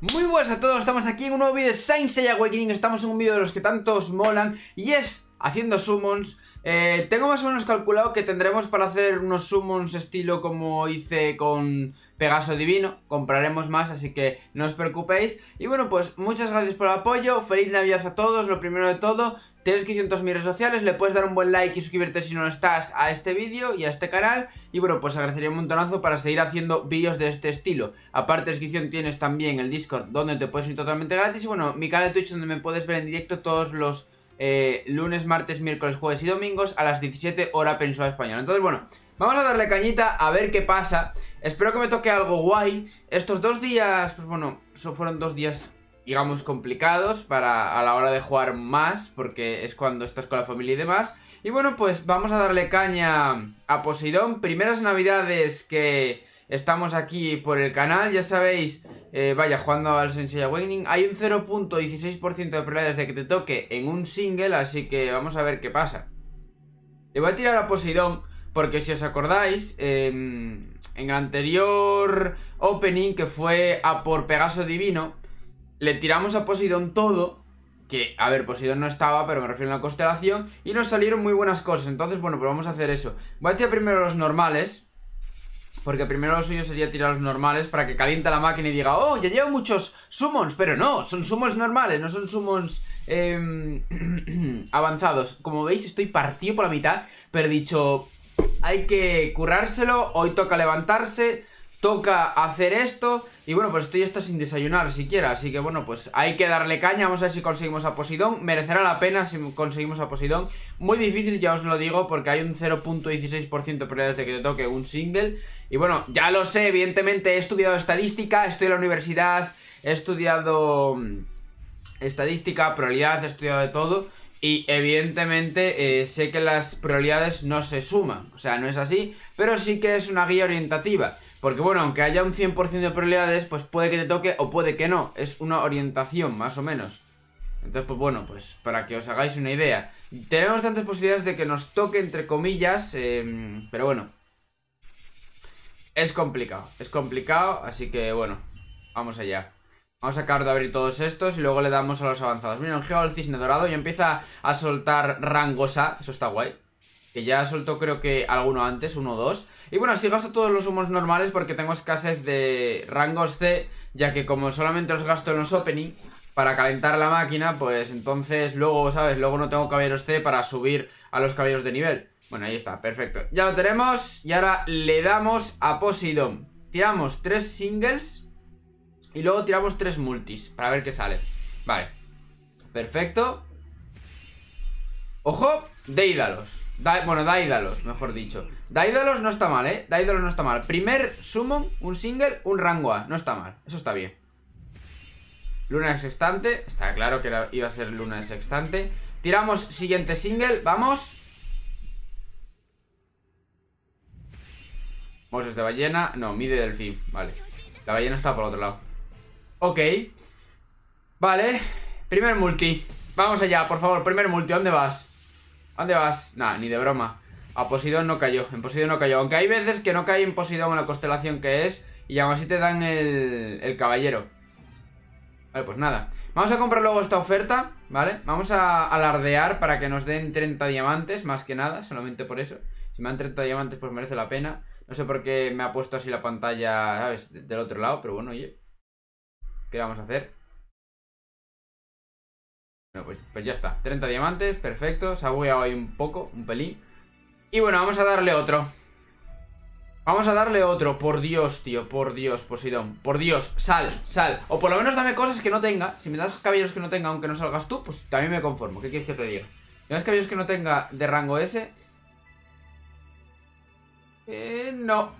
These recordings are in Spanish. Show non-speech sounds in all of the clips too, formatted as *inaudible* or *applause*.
Muy buenas a todos, estamos aquí en un nuevo vídeo de Saint Seiya Awakening Estamos en un vídeo de los que tantos molan Y es haciendo summons eh, Tengo más o menos calculado que tendremos para hacer unos summons estilo como hice con Pegaso Divino Compraremos más, así que no os preocupéis Y bueno, pues muchas gracias por el apoyo Feliz Navidad a todos, lo primero de todo Tienes 500 redes sociales, le puedes dar un buen like y suscribirte si no estás a este vídeo y a este canal. Y bueno, pues agradecería un montonazo para seguir haciendo vídeos de este estilo. Aparte de descripción tienes también el Discord donde te puedes ir totalmente gratis. Y bueno, mi canal de Twitch donde me puedes ver en directo todos los eh, lunes, martes, miércoles, jueves y domingos a las 17 hora Peninsular Español Entonces bueno, vamos a darle cañita a ver qué pasa. Espero que me toque algo guay. Estos dos días, pues bueno, fueron dos días digamos, complicados para a la hora de jugar más, porque es cuando estás con la familia y demás. Y bueno, pues vamos a darle caña a Poseidón. Primeras navidades que estamos aquí por el canal, ya sabéis, eh, vaya, jugando al Sensei Awakening. Hay un 0.16% de probabilidades de que te toque en un single, así que vamos a ver qué pasa. Le voy a tirar a Poseidón, porque si os acordáis, em, en el anterior opening que fue a por Pegaso Divino le tiramos a Poseidón todo, que, a ver, Poseidón no estaba, pero me refiero a la constelación, y nos salieron muy buenas cosas, entonces, bueno, pues vamos a hacer eso. Voy a tirar primero los normales, porque primero lo suyo sería tirar los normales para que caliente la máquina y diga, oh, ya llevo muchos summons, pero no, son summons normales, no son summons em, *clears throat* avanzados. Como veis, estoy partido por la mitad, pero he dicho, hay que currárselo, hoy toca levantarse, toca hacer esto, y bueno, pues estoy esto sin desayunar siquiera, así que bueno, pues hay que darle caña, vamos a ver si conseguimos a Posidón, merecerá la pena si conseguimos a Posidón, muy difícil ya os lo digo porque hay un 0.16% de probabilidades de que te toque un single, y bueno, ya lo sé, evidentemente he estudiado estadística, estoy en la universidad, he estudiado mm, estadística, probabilidad, he estudiado de todo, y evidentemente eh, sé que las probabilidades no se suman, o sea, no es así, pero sí que es una guía orientativa. Porque bueno, aunque haya un 100% de probabilidades, pues puede que te toque o puede que no. Es una orientación, más o menos. Entonces, pues bueno, pues para que os hagáis una idea. Tenemos tantas posibilidades de que nos toque, entre comillas, em, pero bueno. Es complicado, es complicado, así que bueno, vamos allá. Vamos a acabar de abrir todos estos y luego le damos a los avanzados. Mira, un geo al cisne dorado y empieza a soltar rangosa, Eso está guay que ya soltó creo que alguno antes, uno o dos. Y bueno, si gasto todos los humos normales porque tengo escasez de rangos C, ya que como solamente los gasto en los opening para calentar la máquina, pues entonces luego, ¿sabes? Luego no tengo caballeros C para subir a los caballeros de nivel. Bueno, ahí está, perfecto. Ya lo tenemos y ahora le damos a Poseidon. Tiramos tres singles y luego tiramos tres multis para ver qué sale. Vale. Perfecto. Ojo, Deídalos bueno, Daidalos, mejor dicho. Daidalos no está mal, ¿eh? Daidalos no está mal. Primer Summon, un single, un A No está mal, eso está bien. Luna sextante, está claro que iba a ser Luna sextante. Tiramos siguiente single, vamos. Moses de ballena, no, mide delfín, vale. La ballena está por otro lado. Ok. Vale, primer multi. Vamos allá, por favor, primer multi, ¿dónde vas? ¿Dónde vas? Nada, ni de broma. A Posidón no cayó, en Posidón no cayó. Aunque hay veces que no cae en Posidón la constelación que es y aún así te dan el, el caballero. Vale, pues nada. Vamos a comprar luego esta oferta, ¿vale? Vamos a alardear para que nos den 30 diamantes, más que nada, solamente por eso. Si me dan 30 diamantes, pues merece la pena. No sé por qué me ha puesto así la pantalla, ¿sabes? Del otro lado, pero bueno, oye. ¿Qué vamos a hacer? Pues, pues, ya está. 30 diamantes, perfecto. Se ha bugueado ahí un poco, un pelín. Y bueno, vamos a darle otro. Vamos a darle otro, por Dios, tío, por Dios, Sidón por Dios, sal, sal. O por lo menos dame cosas que no tenga. Si me das cabellos que no tenga, aunque no salgas tú, pues también me conformo. ¿Qué quieres que te diga? me das cabellos que no tenga de rango S. Eh, no.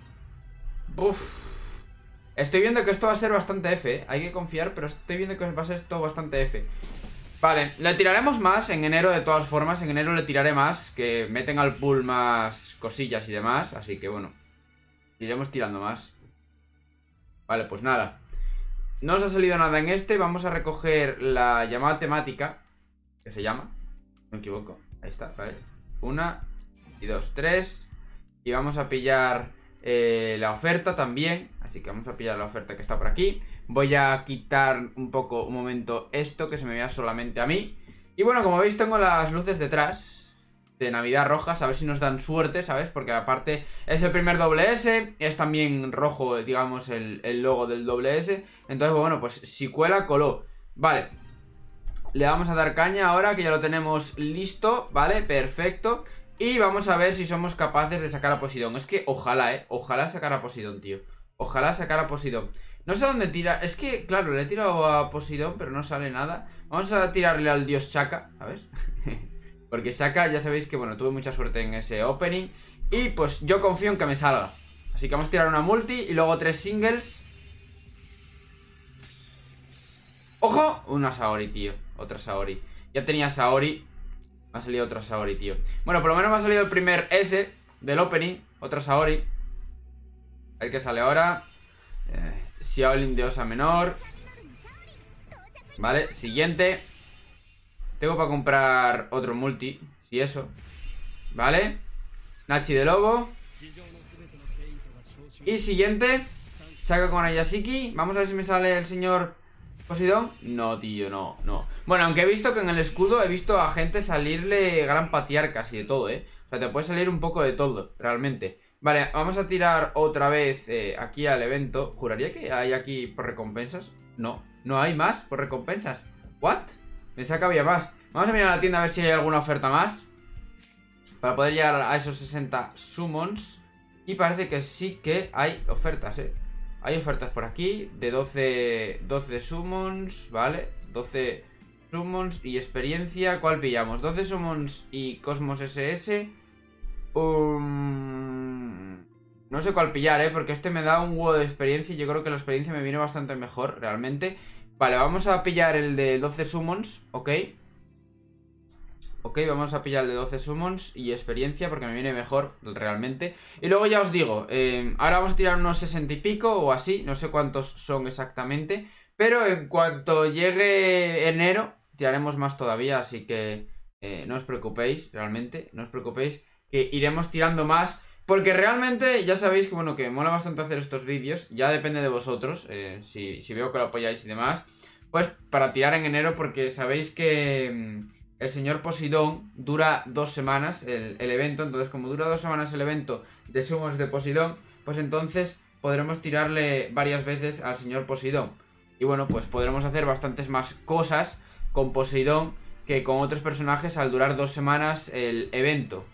Uf. Estoy viendo que esto va a ser bastante F, eh. Hay que confiar, pero estoy viendo que va a ser esto bastante F. Vale, le tiraremos más en enero de todas formas. En enero le tiraré más, que meten al pool más cosillas y demás. Así que bueno, iremos tirando más. Vale, pues nada. No os ha salido nada en este. Vamos a recoger la llamada temática, que se llama. No me equivoco. Ahí está, vale. Una y dos, tres. Y vamos a pillar eh, la oferta también. Así que vamos a pillar la oferta que está por aquí. Voy a quitar un poco, un momento, esto que se me vea solamente a mí. Y bueno, como veis tengo las luces detrás de Navidad rojas, a ver si nos dan suerte, ¿sabes? Porque aparte es el primer doble S, es también rojo, digamos, el, logo del doble S. Entonces, bueno, pues si cuela, coló. Vale, le vamos a dar caña ahora que ya lo tenemos listo, ¿vale? Perfecto. Y vamos a ver si somos capaces de sacar a Posidón. Es que ojalá, ¿eh? Ojalá sacar a Posidón, tío. Ojalá sacara Posidón. No sé dónde tira. Es que, claro, le he tirado a Posidón, pero no sale nada. Vamos a tirarle al dios Shaka, ¿sabes? *laughs* Porque Shaka, ya sabéis que, bueno, tuve mucha suerte en ese opening. Y pues yo confío en que me salga. Así que vamos a tirar una multi y luego tres singles. ¡Ojo! Una Saori, tío. Otra Saori. Ya tenía Saori. ha salido otra Saori, tío. Bueno, por lo menos me ha salido el primer S del opening. Otra Saori. A ver qué sale ahora. Eh, Xiaolin de Osa Menor. Vale, siguiente. Tengo para comprar otro multi. Si eso. Vale. Nachi de Lobo. Y siguiente. Saca con Ayashiki. Vamos a ver si me sale el señor Posidón. No, tío, no, no. Bueno, aunque he visto que en el escudo he visto a gente salirle gran patear casi de todo, ¿eh? O sea, te puede salir un poco de todo, realmente. Vale, vamos a tirar otra vez eh, aquí al evento. Juraría que hay aquí por recompensas. No, no hay más por recompensas. ¿What? Pensaba que había más. Vamos a mirar a la tienda a ver si hay alguna oferta más. Para poder llegar a esos 60 summons. Y parece que sí que hay ofertas, ¿eh? Hay ofertas por aquí de 12, 12 summons, ¿vale? 12 summons y experiencia. ¿Cuál pillamos? 12 summons y Cosmos SS. Um, no sé cuál pillar, ¿eh? Porque este me da un huevo de experiencia y yo creo que la experiencia me viene bastante mejor, realmente. Vale, vamos a pillar el de 12 summons, ¿ok? Ok, vamos a pillar el de 12 summons y experiencia porque me viene mejor realmente. Y luego ya os digo, eh, ahora vamos a tirar unos 60 y pico o así, no sé cuántos son exactamente. Pero en cuanto llegue enero, tiraremos más todavía, así que eh, no os preocupéis, realmente, no os preocupéis, que iremos tirando más porque realmente ya sabéis que, bueno, que mola bastante hacer estos vídeos. Ya depende de vosotros, eh, si, veo que lo apoyáis y demás. Pues para tirar en enero, porque sabéis que mm, el señor Posidón dura dos semanas el, evento. Entonces, como dura dos semanas el evento de Sumos de Posidón, pues entonces podremos tirarle varias veces al señor Posidón. Y bueno, pues podremos hacer bastantes más cosas con Poseidón que con otros personajes al durar dos semanas el evento.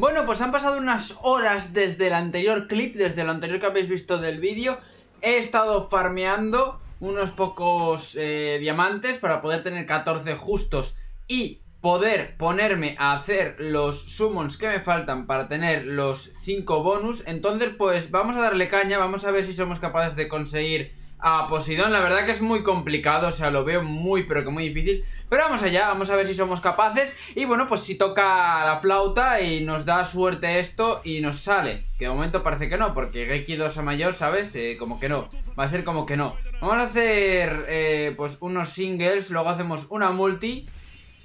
Bueno, pues han pasado unas horas desde el anterior clip, desde lo anterior que habéis visto del vídeo. He estado farmeando unos pocos eh, diamantes para poder tener 14 justos y poder ponerme a hacer los summons que me faltan para tener los 5 bonus. Entonces, pues vamos a darle caña, vamos a ver si somos capaces de conseguir a Posidón. La verdad que es muy complicado, o sea, lo veo muy, pero que muy difícil. Pero vamos allá, vamos a ver si somos capaces. Y bueno, pues si toca la flauta y nos da suerte esto y nos sale. Que de momento parece que no, porque Geki 2 a mayor, ¿sabes? Eh, como que no, va a ser como que no. Vamos a hacer, eh, pues, unos singles, luego hacemos una multi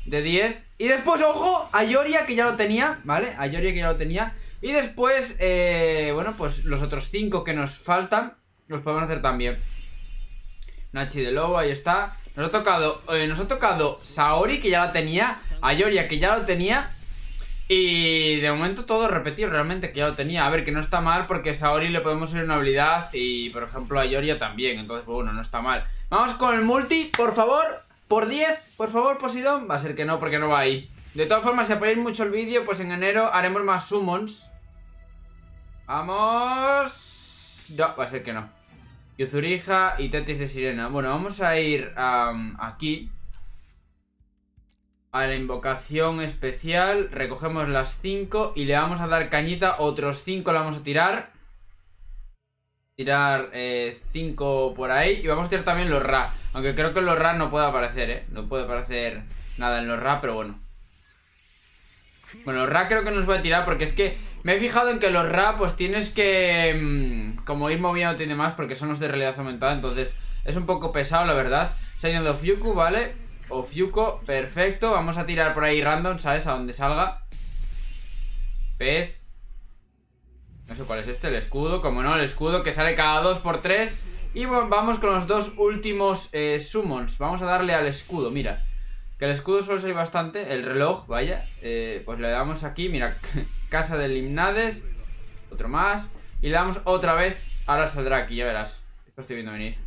de 10. Y después, ojo, a Yoria que ya lo tenía, ¿vale? A Yoria que ya lo tenía. Y después, eh, bueno, pues los otros 5 que nos faltan los podemos hacer también. Nachi de Lobo, ahí está. Nos ha tocado, eh, nos ha tocado Saori, que ya la tenía. A Yoria, que ya lo tenía. Y de momento todo repetido, realmente, que ya lo tenía. A ver, que no está mal, porque a Saori le podemos ir una habilidad. Y, por ejemplo, a Yoria también. Entonces, bueno, no está mal. Vamos con el multi, por favor. Por 10, por favor, Posidón. Va a ser que no, porque no va ahí. De todas formas, si apoyáis mucho el vídeo, pues en enero haremos más summons. Vamos. No, va a ser que no. Yuzurija y Tetis de Sirena. Bueno, vamos a ir aquí. A la invocación especial. Recogemos las 5 y le vamos a dar cañita. Otros 5 la vamos a tirar. Tirar 5 eh, por ahí. Y vamos a tirar también los Ra. Aunque creo que los Ra no puede aparecer, ¿eh? No puede aparecer nada en los Ra, pero bueno. Bueno, Ra creo que nos va a tirar porque es que me he fijado en que los Ra pues tienes que mm, como ir moviéndote y más porque son los de realidad aumentada, entonces es un poco pesado la verdad. Se ha ido Fyuku, ¿vale? O Fyuko, perfecto. Vamos a tirar por ahí random, ¿sabes? A donde salga. Pez. No sé cuál es este, el escudo, como no, el escudo que sale cada 2 por 3 Y vamos con los dos últimos eh, summons. Vamos a darle al escudo, mira. Que el escudo suele salir bastante, el reloj, vaya. Eh, pues le damos aquí, mira, *laughs* casa de Limnades. Otro más. Y le damos otra vez. Ahora saldrá aquí, ya verás. Esto estoy viendo venir.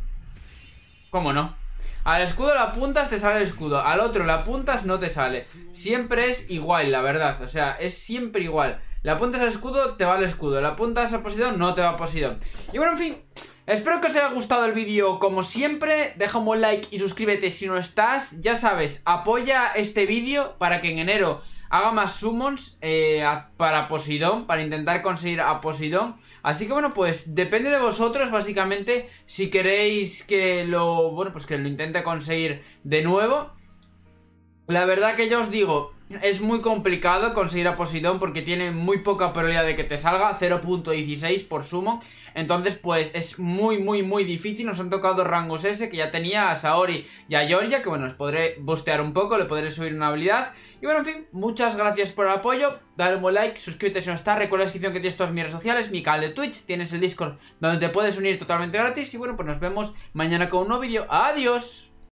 ¿Cómo no? Al escudo la apuntas, te sale el escudo. Al otro la apuntas, no te sale. Siempre es igual, la verdad. O sea, es siempre igual. La apuntas al escudo, te va el escudo. La apuntas a Posidón, no te va a Posidón. Y bueno, en fin. Espero que os haya gustado el vídeo como siempre, deja un buen like y suscríbete si no estás, ya sabes, apoya este vídeo para que en enero haga más summons eh, para Poseidón, para intentar conseguir a Poseidón. Así que bueno, pues depende de vosotros básicamente si queréis que lo, bueno, pues que lo intente conseguir de nuevo. La verdad que ya os digo, es muy complicado conseguir a Poseidón porque tiene muy poca probabilidad de que te salga, 0.16 por sumo. Entonces, pues es muy, muy, muy difícil. Nos han tocado rangos ese que ya tenía a Saori y a Georgia, que bueno, os podré bustear un poco, le podré subir una habilidad. Y bueno, en fin, muchas gracias por el apoyo. Dale un buen like, suscríbete si no está. Recuerda la descripción que tienes todas mis redes sociales, mi canal de Twitch, tienes el Discord donde te puedes unir totalmente gratis. Y bueno, pues nos vemos mañana con un nuevo vídeo. ¡Adiós!